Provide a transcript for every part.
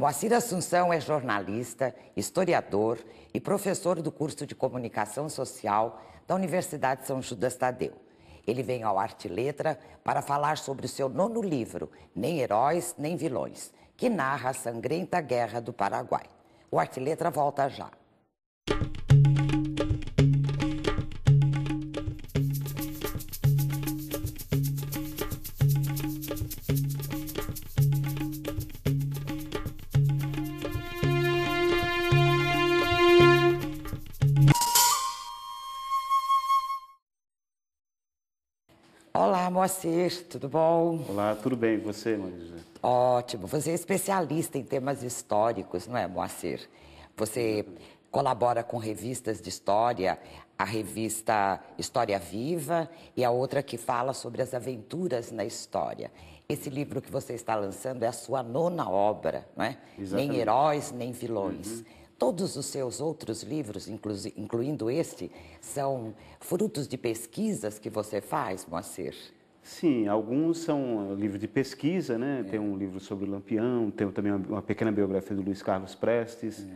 Moacir Assunção é jornalista, historiador e professor do curso de Comunicação Social da Universidade São Judas Tadeu. Ele vem ao Arte Letra para falar sobre o seu nono livro, Nem Heróis, Nem Vilões, que narra a sangrenta guerra do Paraguai. O Arte Letra volta já. Moacir, tudo bom? Olá, tudo bem, e você, Marisa? Ótimo, você é especialista em temas históricos, não é, Moacir? Você colabora com revistas de história, a revista História Viva e a outra que fala sobre as aventuras na história. Esse livro que você está lançando é a sua nona obra, não é? Exatamente. Nem heróis, nem vilões. Uhum. Todos os seus outros livros, incluindo este, são frutos de pesquisas que você faz, Moacir? Sim, alguns são ah, livros de pesquisa, né? É. Tem um livro sobre o Lampião, tem também uma, uma pequena biografia do Luiz Carlos Prestes. É.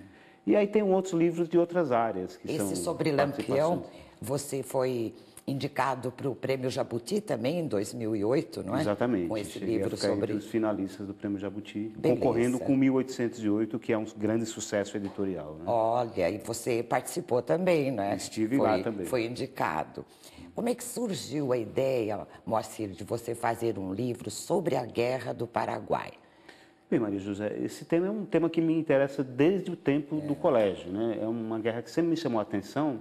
E aí tem outros livros de outras áreas que Esse são. sobre Lampião, você foi indicado para o Prêmio Jabuti também em 2008, não é? Exatamente. Com esse Cheguei livro a ficar sobre entre os finalistas do Prêmio Jabuti, Beleza. concorrendo com 1808, que é um grande sucesso editorial. Né? Olha, e você participou também, né? Estive foi, lá também. Foi indicado. Como é que surgiu a ideia, Moacir, de você fazer um livro sobre a Guerra do Paraguai? Bem, Maria José, esse tema é um tema que me interessa desde o tempo é. do colégio. Né? É uma guerra que sempre me chamou a atenção,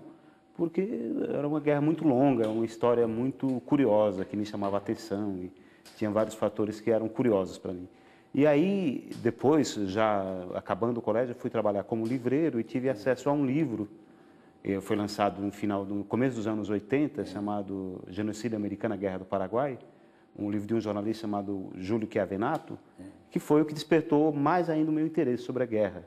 porque era uma guerra muito longa, uma história muito curiosa que me chamava a atenção e tinha vários fatores que eram curiosos para mim. E aí, depois, já acabando o colégio, fui trabalhar como livreiro e tive uhum. acesso a um livro foi lançado no final do começo dos anos 80, chamado Genocídio Americano, Guerra do Paraguai, um livro de um jornalista chamado Júlio Chiavenato, que foi o que despertou mais ainda o meu interesse sobre a guerra.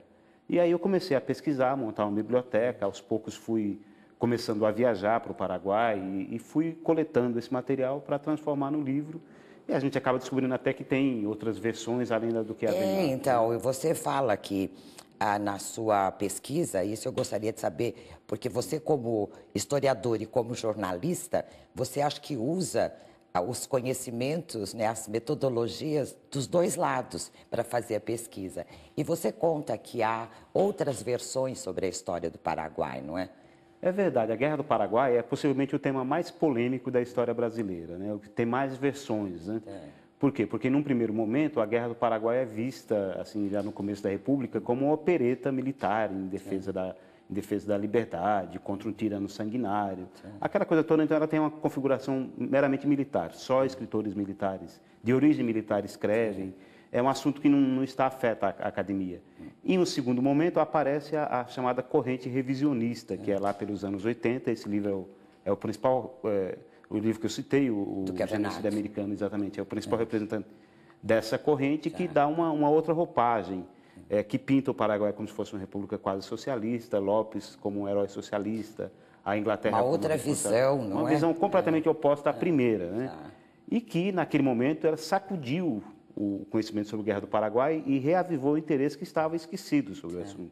E aí eu comecei a pesquisar, montar uma biblioteca, aos poucos fui começando a viajar para o Paraguai e, e fui coletando esse material para transformar no livro e a gente acaba descobrindo até que tem outras versões além do que a é, Então, você fala que ah, na sua pesquisa, isso eu gostaria de saber, porque você como historiador e como jornalista, você acha que usa ah, os conhecimentos, né, as metodologias dos dois lados para fazer a pesquisa. E você conta que há outras versões sobre a história do Paraguai, não é? É verdade, a Guerra do Paraguai é possivelmente o tema mais polêmico da história brasileira, né? o que tem mais versões. Né? É. Por quê? Porque, num primeiro momento, a Guerra do Paraguai é vista, assim, já no começo da República, como uma opereta militar em defesa, é. da, em defesa da liberdade, contra um tirano sanguinário. É. Aquela coisa toda, então, ela tem uma configuração meramente militar. Só escritores militares, de origem militar, escrevem é um assunto que não, não está afeta a academia. E, no segundo momento, aparece a, a, chamada corrente revisionista, que é lá pelos anos 80, esse livro é o, é o principal, é, o livro que eu citei, o, Do o americano, exatamente, é o principal é. representante dessa corrente que tá. dá uma, uma outra roupagem, é, que pinta o Paraguai como se fosse uma república quase socialista, Lopes como um herói socialista, a Inglaterra... Uma outra visão, não uma é? Uma visão completamente é. oposta à é. primeira, né? Tá. E que, naquele momento, ela sacudiu o conhecimento sobre a Guerra do Paraguai e reavivou o interesse que estava esquecido sobre é. o assunto.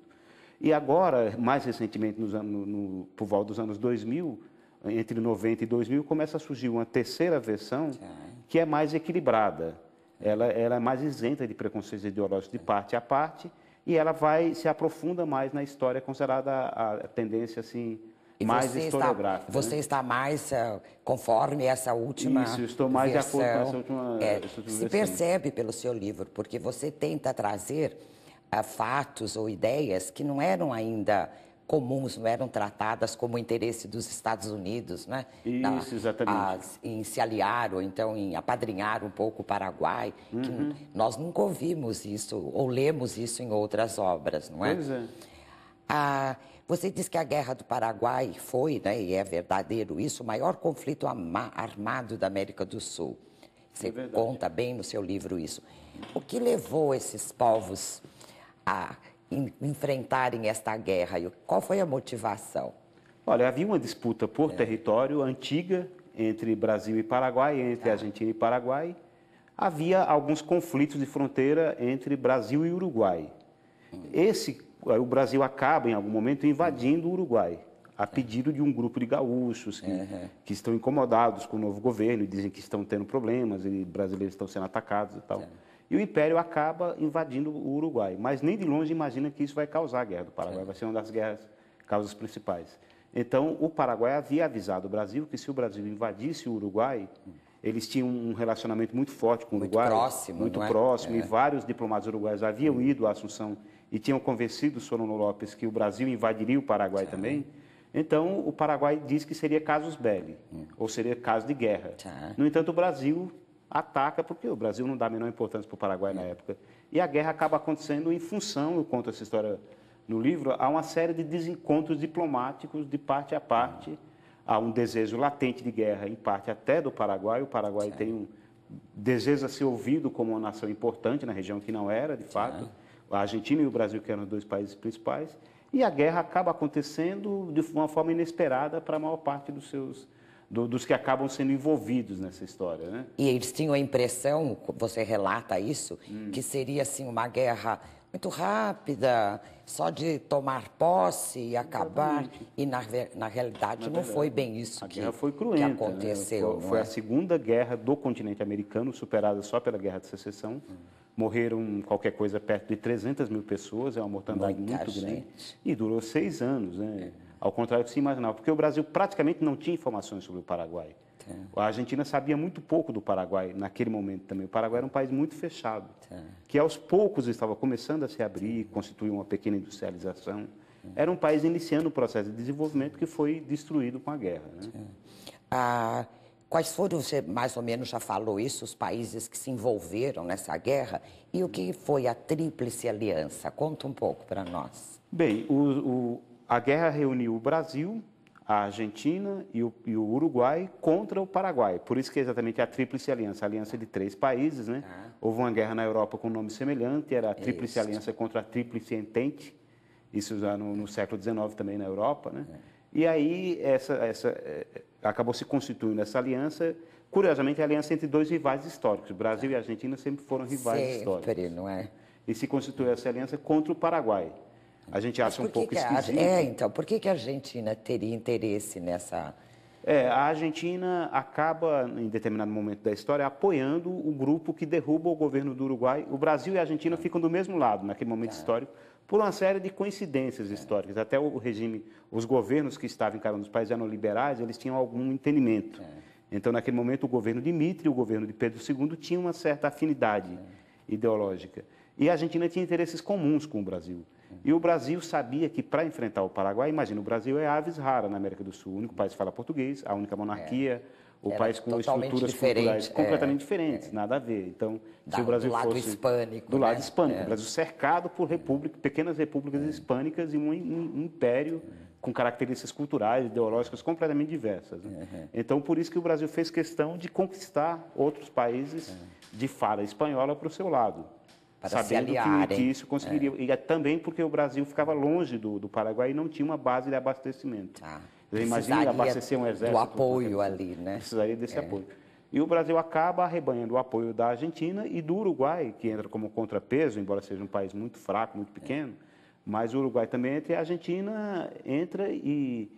E agora, mais recentemente, nos, no, no, por volta dos anos 2000, entre 90 e 2000, começa a surgir uma terceira versão tá. que é mais equilibrada. Ela, ela é mais isenta de preconceitos ideológicos de tá. parte a parte e ela vai se aprofunda mais na história considerada a, a tendência assim e mais você historiográfica. Está, né? Você né? está mais uh, conforme essa última. Isso, estou mais versão, de acordo com essa última. É, essa última se percebe pelo seu livro, porque você tenta trazer uh, fatos ou ideias que não eram ainda comuns, não eram tratadas como interesse dos Estados Unidos, né? Isso, Na, exatamente. em se aliar ou então em apadrinhar um pouco o Paraguai. Uhum. nós nunca ouvimos isso ou lemos isso em outras obras, não é? Pois é. uh, você diz que a Guerra do Paraguai foi, né, e é verdadeiro isso, o maior conflito armado da América do Sul. Você é conta bem no seu livro isso. O que levou esses povos a enfrentarem esta guerra e qual foi a motivação? Olha, havia uma disputa por é. território antiga entre Brasil e Paraguai, entre tá. Argentina e Paraguai. Havia alguns conflitos de fronteira entre Brasil e Uruguai. Hum. Esse o Brasil acaba, em algum momento, invadindo o Uruguai, a pedido de um grupo de gaúchos que, uhum. que estão incomodados com o novo governo, e dizem que estão tendo problemas, e brasileiros estão sendo atacados e tal. E o Império acaba invadindo o Uruguai, mas nem de longe imagina que isso vai causar a Guerra do Paraguai, vai ser uma das guerras, causas principais. Então, o Paraguai havia avisado o Brasil que se o Brasil invadisse o Uruguai, eles tinham um relacionamento muito forte com o Uruguai. Muito próximo. Muito é? próximo. É. E vários diplomatas uruguaios haviam uhum. ido à Assunção e tinham convencido o Lopes que o Brasil invadiria o Paraguai tá. também, então o Paraguai diz que seria caso belli, hum. ou seria caso de guerra. Tá. No entanto, o Brasil ataca, porque o Brasil não dá a menor importância para o Paraguai na hum. época, e a guerra acaba acontecendo em função, eu conto essa história no livro, há uma série de desencontros diplomáticos de parte a parte, hum. há um desejo latente de guerra, em parte até do Paraguai, o Paraguai tá. tem um desejo a ser ouvido como uma nação importante na região que não era, de fato a Argentina e o Brasil, que eram os dois países principais, e a guerra acaba acontecendo de uma forma inesperada para a maior parte dos seus do, dos que acabam sendo envolvidos nessa história, né? E eles tinham a impressão, você relata isso, hum. que seria assim uma guerra muito rápida, só de tomar posse e acabar. Exatamente. E na, na realidade na não verdade, foi bem isso a que, guerra foi cruenta, que né? aconteceu. Né? Foi, foi é? a segunda guerra do continente americano, superada só pela Guerra de Secessão. Hum. Morreram qualquer coisa perto de 300 mil pessoas, é uma mortandade Muita muito gente. grande. E durou seis anos, né? É. Ao contrário do que se imaginava, porque o Brasil praticamente não tinha informações sobre o Paraguai. É. A Argentina sabia muito pouco do Paraguai naquele momento também. O Paraguai era um país muito fechado, é. que aos poucos estava começando a se abrir, constituir uma pequena industrialização. Era um país iniciando o processo de desenvolvimento que foi destruído com a guerra. Né? É. A Quais foram, você mais ou menos já falou isso, os países que se envolveram nessa guerra e o que foi a Tríplice Aliança? Conta um pouco para nós. Bem, o, o, a guerra reuniu o Brasil, a Argentina e o, e o, Uruguai contra o Paraguai. Por isso que é exatamente a Tríplice Aliança, a aliança de três países, né? Ah. Houve uma guerra na Europa com um nome semelhante, era a Tríplice Aliança contra a Tríplice Entente, isso já no, no século XIX também na Europa, né? É. E aí, essa, essa, é, acabou se constituindo essa aliança. Curiosamente, é a aliança entre dois rivais históricos. O Brasil e a Argentina sempre foram rivais sempre, históricos. Sempre, não é? E se constituiu essa aliança contra o Paraguai. A gente acha um pouco que esquisito. A... É, então, por que, que a Argentina teria interesse nessa é, a Argentina acaba, em determinado momento da história, apoiando o grupo que derruba o governo do Uruguai. O Brasil e a Argentina ficam do mesmo lado naquele momento é. histórico, por uma série de coincidências é. históricas. Até o regime, os governos que estavam encarando os países liberais, eles tinham algum entendimento. É. Então, naquele momento, o governo de Mitre e o governo de Pedro II tinham uma certa afinidade é. ideológica. E a Argentina tinha interesses comuns com o Brasil. E o Brasil sabia que para enfrentar o Paraguai, imagina, o Brasil é aves rara na América do Sul, o único país que fala português, a única monarquia, é. o Era país com estruturas culturais é. completamente é. diferentes, nada a ver. Então, da, se o Brasil do lado fosse hispânico, do né? lado hispânico, é. o Brasil cercado por é. república, pequenas repúblicas é. hispânicas e um, um império com características culturais, ideológicas completamente diversas. Né? Uhum. Então, por isso que o Brasil fez questão de conquistar outros países de fala espanhola para o seu lado para sabendo se aliarem. que, isso conseguiria. É. E é também porque o Brasil ficava longe do, do Paraguai e não tinha uma base de abastecimento. Tá. imagina abastecer um exército. Do apoio ali, né? Precisaria desse é. apoio. E o Brasil acaba arrebanhando o apoio da Argentina e do Uruguai, que entra como contrapeso, embora seja um país muito fraco, muito é. pequeno. É. Mas o Uruguai também entra e a Argentina entra e,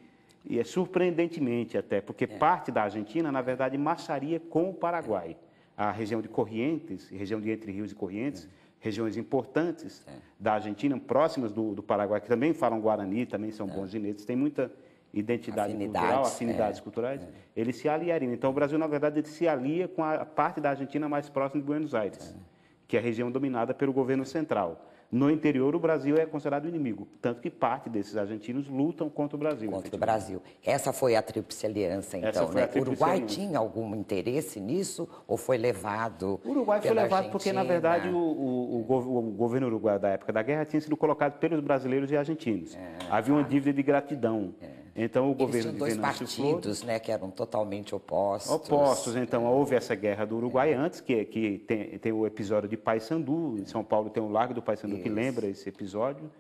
e é surpreendentemente até, porque é. parte da Argentina, na verdade, marcharia com o Paraguai. A região de Corrientes, região de Entre Rios e Corrientes, regiões importantes é. da Argentina, próximas do, do, Paraguai, que também falam guarani, também são é. bons ginetes, tem muita identidade afinidades, cultural, é, afinidades é. culturais, é. eles se aliariam. Então, o Brasil, na verdade, ele se alia com a parte da Argentina mais próxima de Buenos Aires, é. que é a região dominada pelo governo central. No interior, o Brasil é considerado inimigo, tanto que parte desses argentinos lutam contra o Brasil. Contra o Brasil. Essa foi a tríplice aliança, então, né? O Uruguai aliança. tinha algum interesse nisso ou foi levado? O Uruguai foi levado Argentina? porque, na verdade, o, o, o, o governo uruguaio da época da guerra tinha sido colocado pelos brasileiros e argentinos. É, Havia tá. uma dívida de gratidão. É. Então o governo de dois Venâncio partidos, Flores, né, que eram totalmente opostos. Opostos. Então houve essa guerra do Uruguai é. antes, que, que tem, tem o episódio de Paysandu. Em São Paulo tem o Largo do Paysandu que lembra esse episódio.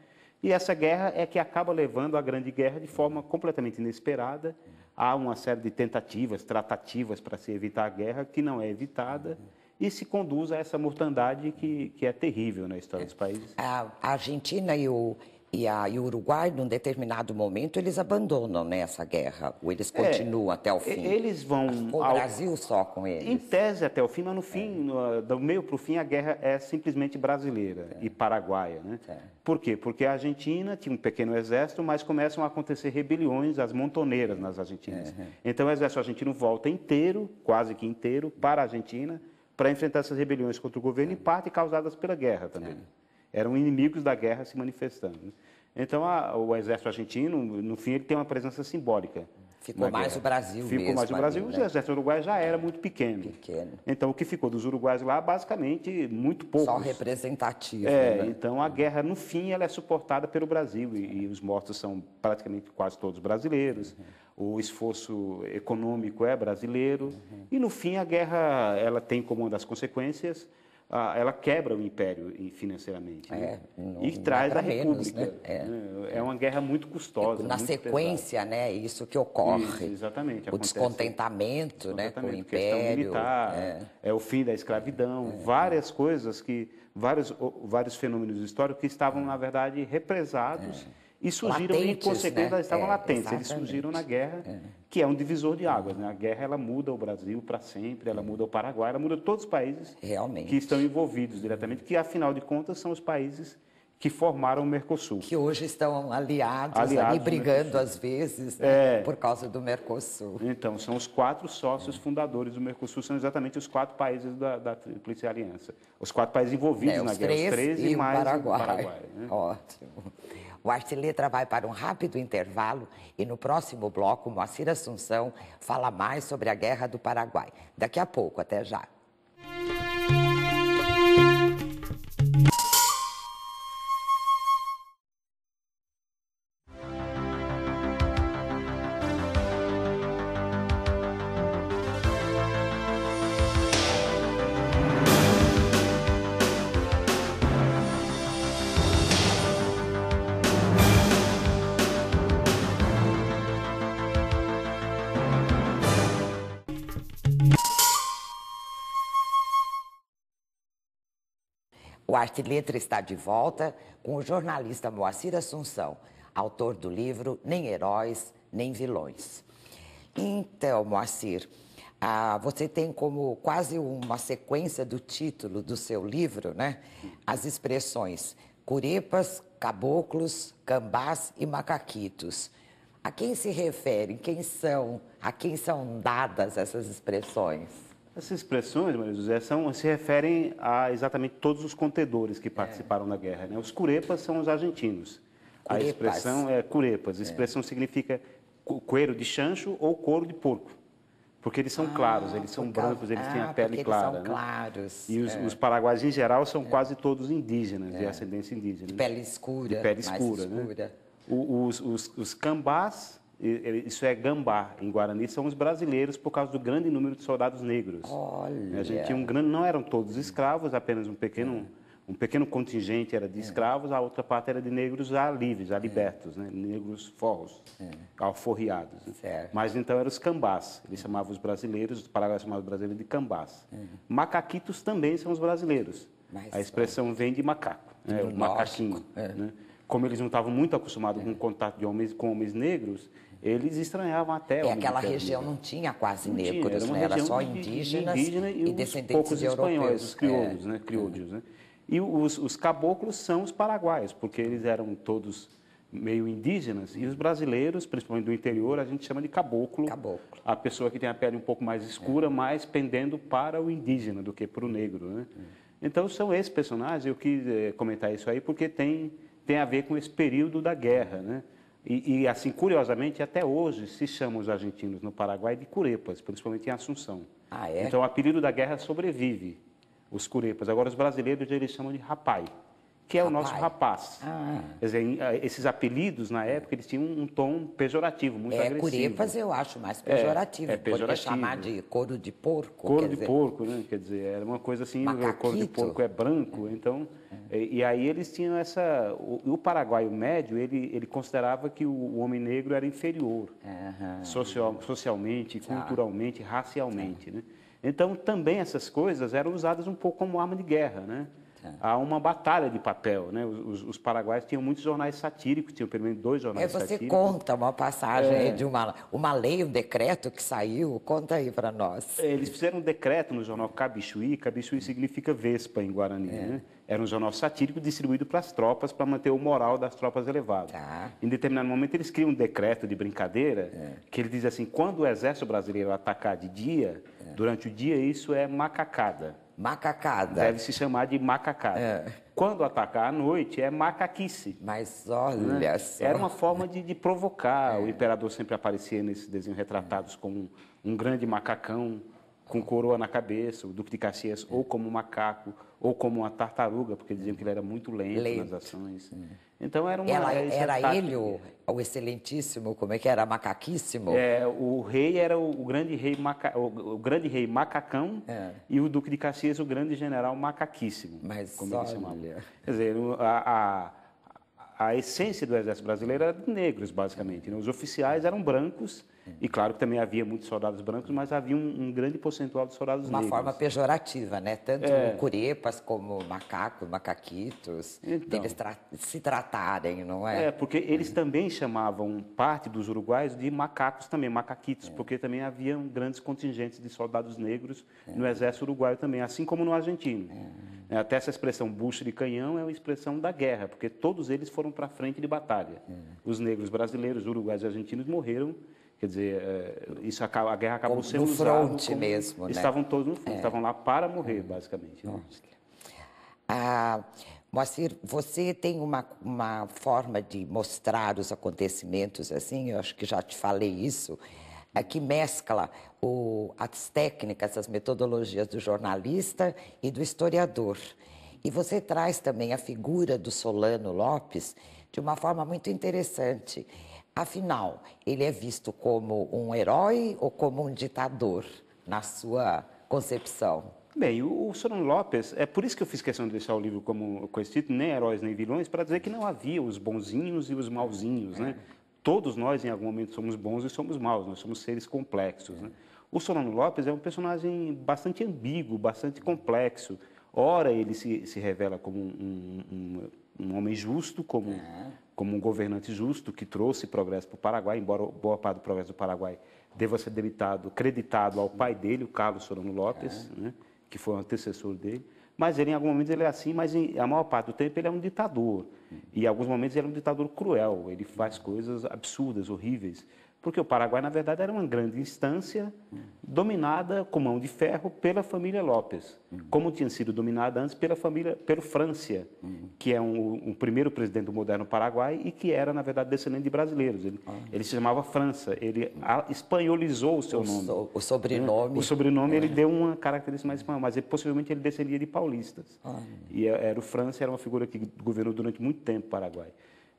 E essa guerra é que acaba levando à Grande Guerra de forma completamente inesperada. Há uma série de tentativas, tratativas para se evitar a guerra que não é evitada e se conduz a essa mortandade que, que é terrível na história dos é. países. A Argentina e o e, a, e o Uruguai, num determinado momento, eles abandonam né, essa guerra, ou eles é, continuam é, até o fim? Eles vão... O ao... Brasil só com eles? Em tese até o fim, mas no é. fim, no, do meio para o fim, a guerra é simplesmente brasileira é. e paraguaia. Né? Por quê? Porque a Argentina tinha um pequeno exército, mas começam a acontecer rebeliões, as montoneiras nas Argentinas. Uhum. Então o exército argentino volta inteiro, quase que inteiro, para a Argentina, para enfrentar essas rebeliões contra o governo, em parte causadas pela guerra também eram inimigos da guerra se manifestando. Né? Então, a, o exército argentino, no fim, ele tem uma presença simbólica. Ficou mais guerra. o Brasil Ficou mesmo, mais o Brasil. Né? O exército uruguaio já era muito pequeno. pequeno. Então, o que ficou dos uruguaios lá, basicamente, muito pouco. Só representativo. É, né? então a guerra, no fim, ela é suportada pelo Brasil. E, e os mortos são praticamente quase todos brasileiros. Uhum. O esforço econômico é brasileiro. Uhum. E, no fim, a guerra, ela tem como uma das consequências ela quebra o império financeiramente. Né? É, né? não, e traz a república. né? É. é. é. uma guerra muito custosa. na muito sequência, pesada. né, isso que ocorre. Isso, exatamente. O descontentamento, né, com o império. militar, é. é. o fim da escravidão, é, é. várias coisas que, vários, vários fenômenos históricos que estavam, na verdade, represados e surgiram em consequência, né? estavam latentes, exatamente. eles surgiram na guerra que é um divisor de águas. Né? A guerra ela muda o Brasil para sempre, ela muda o Paraguai, ela muda todos os países Realmente. que estão envolvidos diretamente, que afinal de contas são os países que formaram o Mercosul. Que hoje estão aliados, aliados ali, brigando às vezes né, é. por causa do Mercosul. Então, são os quatro sócios é. fundadores do Mercosul, são exatamente os quatro países da, da Tríplice Aliança. Os quatro países envolvidos é, na guerra, os três e, e mais o Paraguai. O Paraguai né? Ótimo. O Arte Letra vai para um rápido intervalo e no próximo bloco, Moacir Assunção fala mais sobre a guerra do Paraguai. Daqui a pouco, até já. O Arte Letra está de volta com o jornalista Moacir Assunção, autor do livro Nem Heróis, Nem Vilões. Então, Moacir, ah, você tem como quase uma sequência do título do seu livro, né? As expressões curepas, caboclos, cambás e macaquitos. A quem se referem? Quem são? A quem são dadas essas expressões? Essas expressões, Maria José, são, se referem a exatamente todos os contedores que é. participaram é. da guerra. Né? Os curepas são os argentinos. Curepas. A expressão é curepas. A é. expressão é. significa couro de chancho ou couro de porco. Porque eles são ah, claros, eles são brancos, eles ah, têm a ah, pele clara. Eles são né? claros. E os, é. os paraguaios, em geral, são é. quase todos indígenas, de ascendência indígena. De né? pele escura. De pele escura, escura. né? Os, os, os cambás isso é gambá. Em Guarani são os brasileiros por causa do grande número de soldados negros. Olha. A gente tinha um grande, não eram todos escravos, apenas um pequeno, é. um pequeno contingente era de é. escravos, a outra parte era de negros já livres, já é. libertos, é. né? negros forros, é. alforriados. Né? Mas então eram os cambás. Eles chamavam os brasileiros, os paraguaios chamavam os brasileiros de cambás. É. Macaquitos também são os brasileiros. Mas a expressão vem de macaco, né? o macaquinho. Né? como eles não estavam muito acostumados com o contato de homens com homens negros, eles estranhavam até. É, e aquela região não tinha quase não negros, tinha, era, né? era só indígenas, indígena e, e descendentes de europeus. Os é. crioulos, é. né? Crioulos, né? E os, os caboclos são os paraguaios, porque eles eram todos meio indígenas, e os brasileiros, principalmente do interior, a gente chama de caboclo. Caboclo. A pessoa que tem a pele um pouco mais escura, é. mais pendendo para o indígena do que para o negro, né? É. Então, são esses personagens, eu quis eh, comentar isso aí, porque tem tem a ver com esse período da guerra, né? E, e, assim, curiosamente, até hoje se chama os argentinos no Paraguai de curepas, principalmente em Assunção. Ah, é? Então, o apelido da guerra sobrevive, os curepas. Agora, os brasileiros, eles chamam de rapai que é o nosso rapaz. Ah. Quer dizer, ah, esses apelidos, na época, eles tinham um tom pejorativo, muito é, agressivo. Curepas eu acho mais é, pejorativo, é, é pejorativo. chamar de couro de porco. Couro de dizer... porco, né? Quer dizer, era uma coisa assim, Macaquito. couro de porco é branco, é. então... É. E, é, e, aí eles tinham essa... O, o paraguaio médio, ele, ele considerava que o, o homem negro era inferior, social, socialmente, tá. culturalmente, racialmente, tá. né? Então, também essas coisas eram usadas um pouco como arma de guerra, né? há uma batalha de papel. Né? Os, os paraguaios tinham muitos jornais satíricos, tinham pelo menos dois jornais satíricos. É, você satíricos. conta uma passagem é. de uma, uma lei, um decreto que saiu, conta aí para nós. É, eles fizeram um decreto no jornal Cabichuí, Cabichuí significa Vespa em Guarani. É. Né? Era um jornal satírico distribuído para as tropas para manter o moral das tropas elevado. Tá. Em determinado momento, eles criam um decreto de brincadeira é. que ele diz assim: quando o exército brasileiro atacar de dia, é. durante o dia, isso é macacada. Macacada. Deve se chamar de macacada. É. Quando atacar à noite, é macaquice. Mas né? olha né? só. Era uma forma de, de provocar. É. O imperador sempre aparecia nesse desenho retratados é. como um, um, grande macacão com coroa na cabeça, o Duque de Caxias, ou como macaco, ou como uma tartaruga, porque diziam que ele era muito lento, lento. nas ações. É. Então era uma Ela, Era tática. ele o, o, excelentíssimo, como é que era, macaquíssimo? É, o rei era o, o grande rei maca, o, o, grande rei macacão é. e o duque de Caxias o grande general macaquíssimo, Mas como olha... ele chamava. Quer dizer, a, a, a essência do exército brasileiro era de negros, basicamente. Né? Os oficiais eram brancos é. E claro que também havia muitos soldados brancos, mas havia um, um grande percentual de soldados Uma negros. Uma forma pejorativa, né? Tanto é. curepas como macacos, macaquitos, então, deles tra se tratarem, não é? É, porque eles é. também chamavam parte dos uruguaios de macacos também, macaquitos, é. porque também haviam grandes contingentes de soldados negros é. no exército uruguaio também, assim como no argentino. É. Né? Até essa expressão bucha de canhão é uma expressão da guerra, porque todos eles foram para a frente de batalha. Os negros brasileiros, uruguaios e argentinos morreram Quer dizer, eh, isso acaba, a guerra acabou sendo sendo no fronte mesmo, né? Estavam todos no fronte, é. estavam lá para morrer, é. basicamente. Né? Ah, Moacir, você tem uma, uma forma de mostrar os acontecimentos assim, eu acho que já te falei isso, é que mescla o, as técnicas, as metodologias do jornalista e do historiador. E você traz também a figura do Solano Lopes de uma forma muito interessante. Afinal, ele é visto como um herói ou como um ditador, na sua concepção? Bem, o, Solano Lopes, é por isso que eu fiz questão de deixar o livro como com esse título, nem heróis nem vilões, para dizer que não havia os bonzinhos e os mauzinhos, né? Todos nós, em algum momento, somos bons e somos maus, nós somos seres complexos, né? O Solano Lopes é um personagem bastante ambíguo, bastante complexo. Ora, ele se, se revela como um, um, um homem justo, como, é como um governante justo que trouxe progresso para o Paraguai, embora boa parte do progresso do Paraguai deva ser debitado, creditado ao pai dele, o Carlos Solano Lopes, é. né, que foi o antecessor dele. Mas ele, em alguns momentos, ele é assim, mas em, a maior parte do tempo ele é um ditador. Uhum. E em alguns momentos ele é um ditador cruel, ele faz coisas absurdas, horríveis porque o Paraguai, na verdade, era uma grande instância dominada com mão de ferro pela família Lopes, como tinha sido dominada antes pela família, pelo Francia, que é um, um primeiro presidente do moderno Paraguai e que era, na verdade, descendente de brasileiros. Ele, ah. ele se chamava França, ele a, espanholizou o seu o nome. So, o sobrenome. Né? O sobrenome é. ele deu uma característica mais espanhola, mas ele, possivelmente ele descendia de paulistas. Ah. E é, era o França, era uma figura que governou durante muito tempo o Paraguai.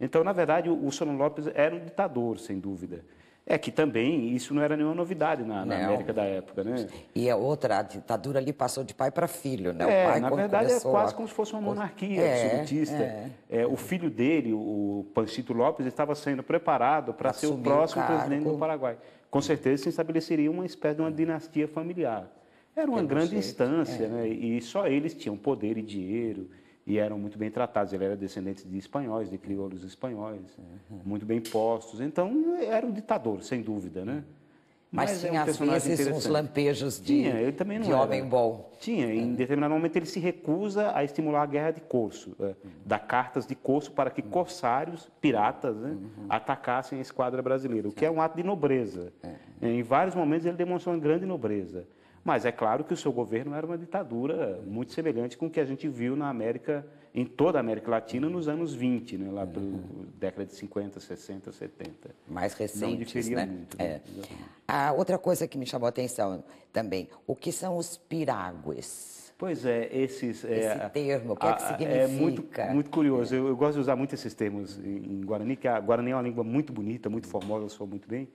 Então, na verdade, o, o Solon Lopes era um ditador, sem dúvida é que também isso não era nenhuma novidade na, na América da época, né? E a é outra, a ditadura ali passou de pai para filho, né? É, o pai, na verdade é quase a... como se fosse uma monarquia é, absolutista. É. É, o filho dele, o Pancito Lopes, estava sendo preparado para ser o próximo o presidente do Paraguai. Com certeza se estabeleceria uma espécie de uma dinastia familiar. Era uma grande instância, é. né? E só eles tinham poder e dinheiro e eram muito bem tratados. Ele era descendente de espanhóis, de crioulos espanhóis, uhum. muito bem postos. Então, era um ditador, sem dúvida, né? Mas, Mas tinha, é um às vezes, uns lampejos de, tinha, ele também não de homem bom. Tinha, em é. determinado momento ele se recusa a estimular a guerra de Corso, é, uhum. dar cartas de Corso para que uhum. corsários, piratas, né, uhum. atacassem a esquadra brasileira, o que é um ato de nobreza. É. Em vários momentos ele demonstrou uma grande nobreza. Mas é claro que o seu governo era uma ditadura muito semelhante com o que a gente viu na América, em toda a América Latina, nos anos 20, né? lá pela uhum. década de 50, 60, 70. Mais recentes, né? Muito, né? é. né? A ah, outra coisa que me chamou a atenção também, o que são os pirágues? Pois é, esses... É, Esse é, termo, o que é que significa? É muito, muito curioso. É. Eu, eu, gosto de usar muito esses termos em, em Guarani, que a Guarani é uma língua muito bonita, muito uhum. formosa, eu sou muito bem.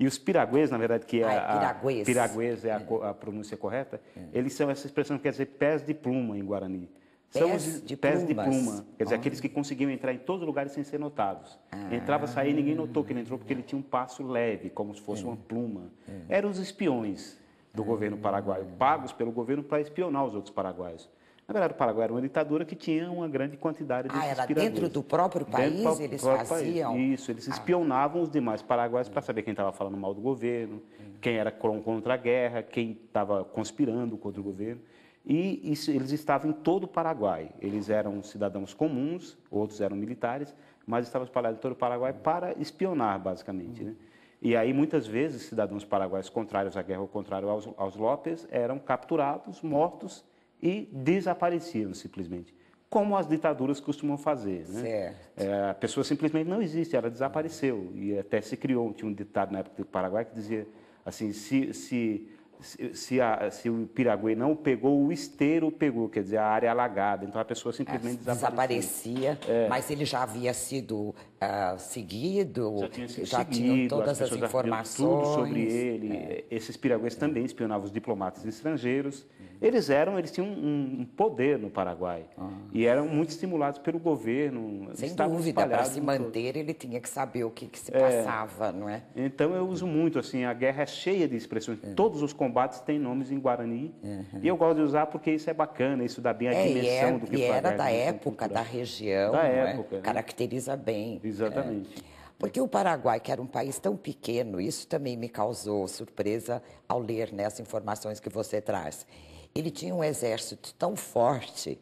E os piraguês, na verdade, que é ah, é piraguês. a piraguês é a, é. a pronúncia correta, é. eles são essa expressão que quer dizer pés de pluma em guarani. Pés são os de pés plumas. de pluma, quer dizer, oh. aqueles que conseguiam entrar em todos os lugares sem ser notados. Ah. Entrava, saía, ninguém notou que ele entrou porque ele tinha um passo leve, como se fosse uma pluma. Eram os espiões do ah. governo paraguaio, pagos pelo governo para espionar os outros paraguaios. Na verdade, o Paraguai era uma ditadura que tinha uma grande quantidade de Ah, era dentro do próprio país dentro eles próprio faziam? País. Isso, eles ah. espionavam ah. os demais paraguaios para saber quem estava falando mal do governo, quem era contra a guerra, quem estava conspirando contra o governo. E isso, eles estavam em todo o Paraguai. Eles eram cidadãos comuns, outros eram militares, mas estavam espalhados em todo o Paraguai uhum. para espionar, basicamente. Né? E aí, muitas vezes, cidadãos paraguaios contrários à guerra ou contrários aos, aos Lopes eram capturados, mortos e desapareciam simplesmente. Como as ditaduras costumam fazer. Né? É, a pessoa simplesmente não existe, ela desapareceu. E até se criou, tinha um ditado na época do Paraguai que dizia assim, se, se se, se, a, se, o Piraguê não pegou, o esteiro pegou, quer dizer, a área alagada. Então a pessoa simplesmente desaparecia. desaparecia é. Mas ele já havia sido uh, seguido, já, tinha sido já seguido, tinham todas as, as informações. Tudo sobre ele. É. Esses piraguês também espionavam os diplomatas estrangeiros. Uhum. Eles eram, eles tinham um, um poder no Paraguai ah. e eram muito estimulados pelo governo. Sem dúvida, para se manter ele tinha que saber o que, que se é. passava, é. não é? Então eu uso muito assim, a guerra é cheia de expressões. É. Todos os combates têm nomes em guarani uhum. e eu gosto de usar porque isso é bacana, isso dá bem a é, dimensão do que e foi era da época, cultural. da região, da época, né? caracteriza bem. Exatamente. É. Porque o Paraguai, que era um país tão pequeno, isso também me causou surpresa ao ler né, as informações que você traz. Ele tinha um exército tão forte,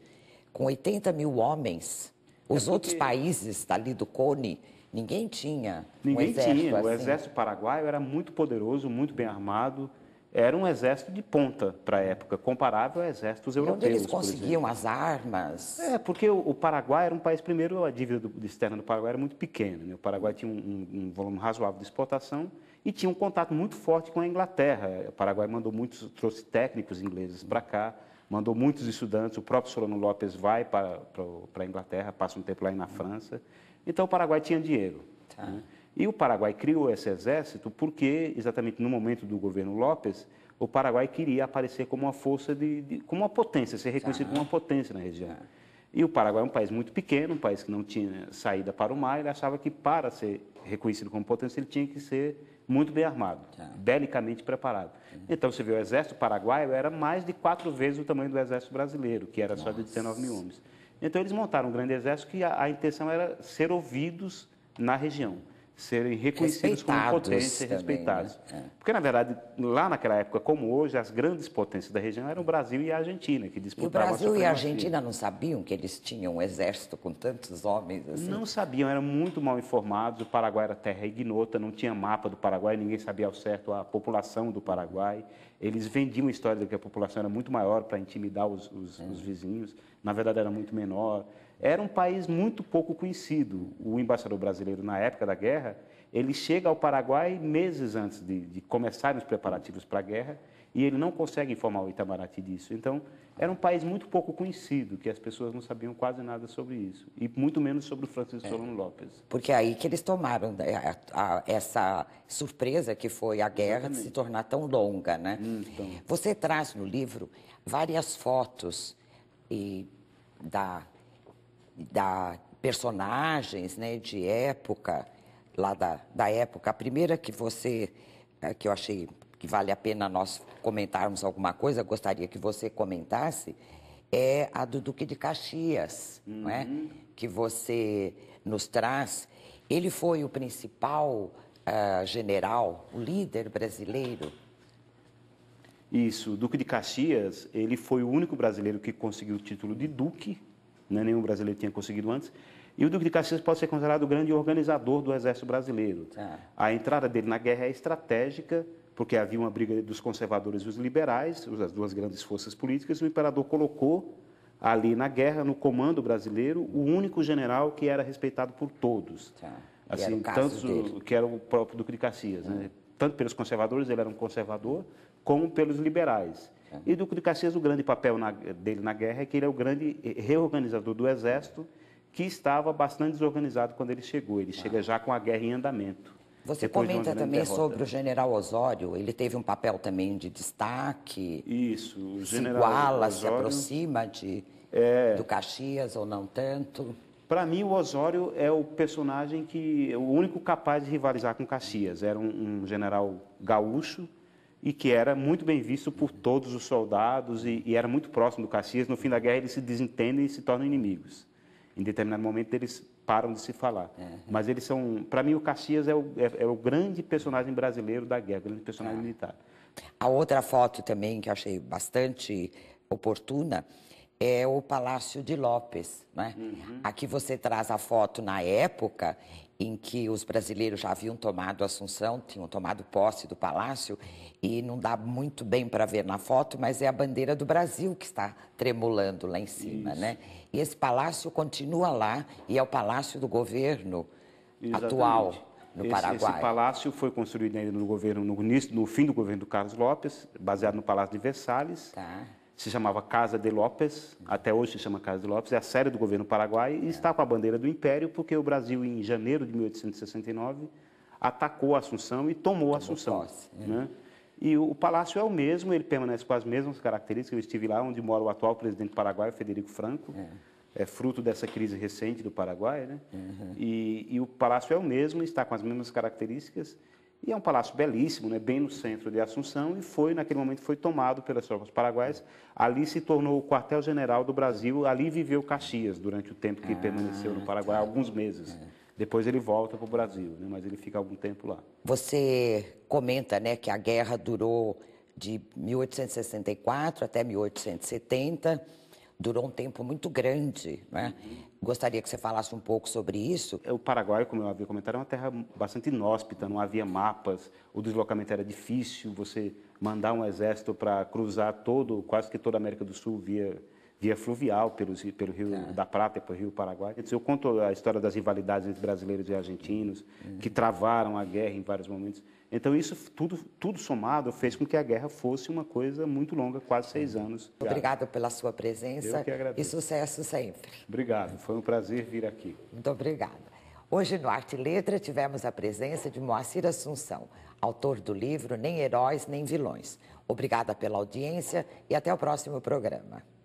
com 80 mil homens. É Os é outros países ali do Cone, ninguém tinha. Ninguém um exército tinha. Assim. O exército paraguaio era muito poderoso, muito bem armado era um exército de ponta para a época, comparável a exércitos europeus. E onde eles conseguiam as armas? É, porque o, Paraguai era um país, primeiro, a dívida externa do Paraguai era muito pequena. Né? O Paraguai tinha um, um, volume razoável de exportação e tinha um contato muito forte com a Inglaterra. O Paraguai mandou muitos, trouxe técnicos ingleses para cá, mandou muitos estudantes. O próprio Solano Lopes vai para, para, a Inglaterra, passa um tempo lá na França. Então, o Paraguai tinha dinheiro. Tá. Né? E o Paraguai criou esse exército porque, exatamente no momento do governo López, o Paraguai queria aparecer como uma força de, de como uma potência, ser reconhecido como uma potência na região. E o Paraguai é um país muito pequeno, um país que não tinha saída para o mar, ele achava que para ser reconhecido como potência ele tinha que ser muito bem armado, ah. Tá. belicamente preparado. Então você vê o exército paraguaio era mais de quatro vezes o tamanho do exército brasileiro, que era Nossa. só de 19 mil homens. Então eles montaram um grande exército que a, a intenção era ser ouvidos na região serem reconhecidos como potências também, respeitados. Né? É. Porque, na verdade, lá naquela época, como hoje, as grandes potências da região eram o Brasil e a Argentina, que disputavam e o Brasil a e a Argentina não sabiam que eles tinham um exército com tantos homens? Assim? Não sabiam, eram muito mal informados. O Paraguai era terra ignota, não tinha mapa do Paraguai, ninguém sabia ao certo a população do Paraguai. Eles vendiam a história de que a população era muito maior para intimidar os, os, é. os vizinhos. Na verdade, era muito menor era um país muito pouco conhecido. O embaixador brasileiro, na época da guerra, ele chega ao Paraguai meses antes de, de começarem os preparativos para a guerra e ele não consegue informar o Itamaraty disso. Então, era um país muito pouco conhecido, que as pessoas não sabiam quase nada sobre isso, e muito menos sobre o Francisco é, Lopes. Porque é aí que eles tomaram né, a, a, essa surpresa que foi a guerra de se tornar tão longa, né? Então. Você traz no livro várias fotos e da da personagens né, de época, lá da, da época. A primeira que você, eh, que eu achei que vale a pena nós comentarmos alguma coisa, gostaria que você comentasse, é a do Duque de Caxias, uhum. não é? Uhum. que você nos traz. Ele foi o principal uh, general, o líder brasileiro. Isso, o Duque de Caxias, ele foi o único brasileiro que conseguiu o título de Duque né? nenhum brasileiro tinha conseguido antes. E o Duque de Caxias pode ser considerado o grande organizador do Exército Brasileiro. É. A entrada dele na guerra é estratégica, porque havia uma briga dos conservadores e os liberais, as duas grandes forças políticas, e o imperador colocou ali na guerra, no comando brasileiro, o único general que era respeitado por todos. Tá. Assim, tanto que era o próprio Duque de Caxias, né? Hum. tanto pelos conservadores, ele era um conservador, como pelos liberais. É. E Duque de Caxias, o grande papel na, dele na guerra é que ele é o grande reorganizador do exército, que estava bastante desorganizado quando ele chegou. Ele ah. chega já com a guerra em andamento. Você comenta também derrota. sobre o general Osório, ele teve um papel também de destaque. Isso, o general se iguala, Osório, se aproxima de, é... do Caxias ou não tanto. Para mim, o Osório é o personagem que é o único capaz de rivalizar com Caxias. Era um, um general gaúcho, e que era muito bem visto por todos os soldados e, e, era muito próximo do Caxias. No fim da guerra, eles se desentendem e se tornam inimigos. Em determinado momento, eles param de se falar. É. Mas eles são... Para mim, o Caxias é o, é, é o, grande personagem brasileiro da guerra, o grande personagem é. militar. A outra foto também que eu achei bastante oportuna é o Palácio de Lopes. Né? Uhum. Aqui você traz a foto na época em que os brasileiros já haviam tomado Assunção, tinham tomado posse do palácio, e não dá muito bem para ver na foto, mas é a bandeira do Brasil que está tremulando lá em cima. Isso. Né? E esse palácio continua lá e é o palácio do governo Exatamente. atual. No esse, Paraguai. esse palácio foi construído ainda no governo no no fim do governo do Carlos Lopes, baseado no Palácio de Versalhes. Tá se chamava Casa de López, até hoje se chama Casa de López, é a sede do governo paraguai e está com a bandeira do Império, porque o Brasil, em janeiro de 1869, atacou a Assunção e tomou a Assunção. É. né? E o, o palácio é o mesmo, ele permanece com as mesmas características. Eu estive lá onde mora o atual presidente do Paraguai, Federico Franco, é, é fruto dessa crise recente do Paraguai, né? Uhum. E, e o palácio é o mesmo, está com as mesmas características. E é um palácio belíssimo, né, bem no centro de Assunção, e foi, naquele momento, foi tomado pelas tropas paraguaias. Ali se tornou o quartel-general do Brasil, ali viveu Caxias durante o tempo que ah, permaneceu no Paraguai, tá. alguns meses. É. Depois ele volta para o Brasil, né, mas ele fica algum tempo lá. Você comenta né, que a guerra durou de 1864 até 1870 durou um tempo muito grande. Né? Uhum. Gostaria que você falasse um pouco sobre isso. É, o Paraguai, como eu havia comentado, é uma terra bastante inóspita, não havia mapas, o deslocamento era difícil, você mandar um exército para cruzar todo, quase que toda a América do Sul via via fluvial pelos, pelo Rio é. da Prata e pelo Rio Paraguai. Eu conto a história das rivalidades entre brasileiros e argentinos, uhum. que travaram a guerra em vários momentos. Então, isso tudo, tudo somado fez com que a guerra fosse uma coisa muito longa, quase seis uhum. anos. Tá? Obrigado pela sua presença e sucesso sempre. Obrigado, foi um prazer vir aqui. Muito obrigada. Hoje no Arte e Letra tivemos a presença de Moacir Assunção, autor do livro Nem Heróis Nem Vilões. Obrigada pela audiência e até o próximo programa.